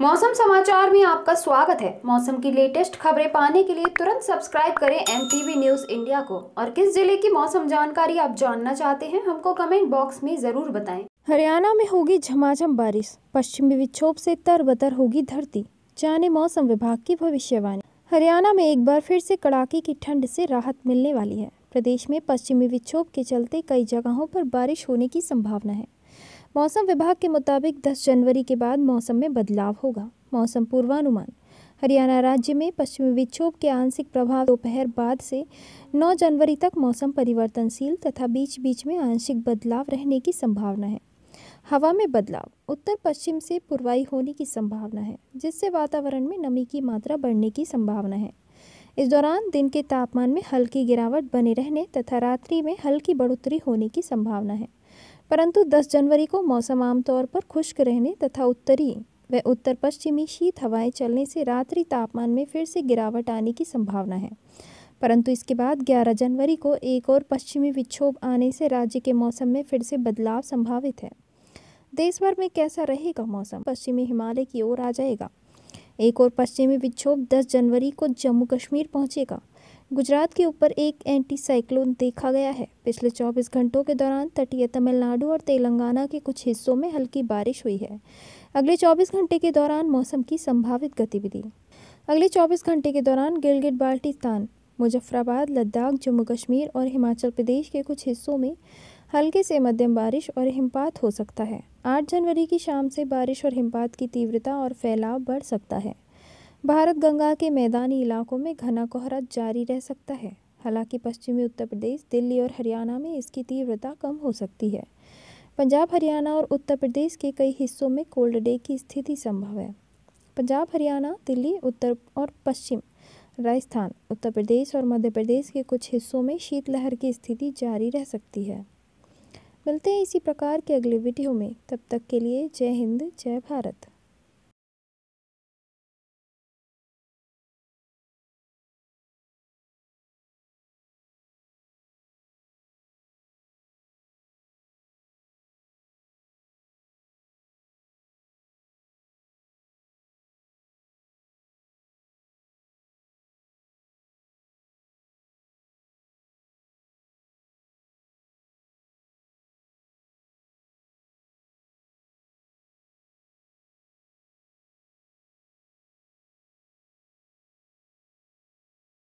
मौसम समाचार में आपका स्वागत है मौसम की लेटेस्ट खबरें पाने के लिए तुरंत सब्सक्राइब करें एम टी न्यूज इंडिया को और किस जिले की मौसम जानकारी आप जानना चाहते हैं हमको कमेंट बॉक्स में जरूर बताएं। हरियाणा में होगी झमाझम बारिश पश्चिमी विक्षोभ से तर बतर होगी धरती जाने मौसम विभाग की भविष्यवाणी हरियाणा में एक बार फिर से कड़ाके की ठंड से राहत मिलने वाली है प्रदेश में पश्चिमी विक्षोभ के चलते कई जगहों पर बारिश होने की संभावना है मौसम विभाग के मुताबिक 10 जनवरी के बाद मौसम में बदलाव होगा मौसम पूर्वानुमान हरियाणा राज्य में पश्चिमी विक्षोभ के आंशिक प्रभाव दोपहर बाद से 9 जनवरी तक मौसम परिवर्तनशील तथा बीच बीच में आंशिक बदलाव रहने की संभावना है हवा में बदलाव उत्तर पश्चिम से पुरवाई होने की संभावना है जिससे वातावरण में नमी की मात्रा बढ़ने की संभावना है इस दौरान दिन के तापमान में हल्की गिरावट बने रहने तथा रात्रि में हल्की बढ़ोतरी होने की संभावना है परंतु 10 जनवरी को मौसम आमतौर पर खुश्क रहने तथा उत्तरी व उत्तर पश्चिमी शीत हवाएं चलने से रात्रि तापमान में फिर से गिरावट आने की संभावना है परंतु इसके बाद 11 जनवरी को एक और पश्चिमी विक्षोभ आने से राज्य के मौसम में फिर से बदलाव संभावित है देश भर में कैसा रहेगा मौसम पश्चिमी हिमालय की ओर आ जाएगा एक और पश्चिमी विक्षोभ 10 जनवरी को जम्मू कश्मीर पहुंचेगा गुजरात के ऊपर एक एंटी साइक्लोन देखा गया है पिछले 24 घंटों के दौरान तटीय तमिलनाडु और तेलंगाना के कुछ हिस्सों में हल्की बारिश हुई है अगले 24 घंटे के दौरान मौसम की संभावित गतिविधि अगले 24 घंटे के दौरान गिलगिट बाल्टिस्तान मुजफ्फराबाद लद्दाख जम्मू कश्मीर और हिमाचल प्रदेश के कुछ हिस्सों में हल्की से मध्यम बारिश और हिमपात हो सकता है 8 जनवरी की शाम से बारिश और हिमपात की तीव्रता और फैलाव बढ़ सकता है भारत गंगा के मैदानी इलाकों में घना कोहरा जारी रह सकता है हालांकि पश्चिमी उत्तर प्रदेश दिल्ली और हरियाणा में इसकी तीव्रता कम हो सकती है पंजाब हरियाणा और उत्तर प्रदेश के कई हिस्सों में कोल्ड डे की स्थिति संभव है पंजाब हरियाणा दिल्ली उत्तर और पश्चिम राजस्थान उत्तर प्रदेश और मध्य प्रदेश के कुछ हिस्सों में शीतलहर की स्थिति जारी रह सकती है मिलते हैं इसी प्रकार के अगले वीडियो में तब तक के लिए जय हिंद जय भारत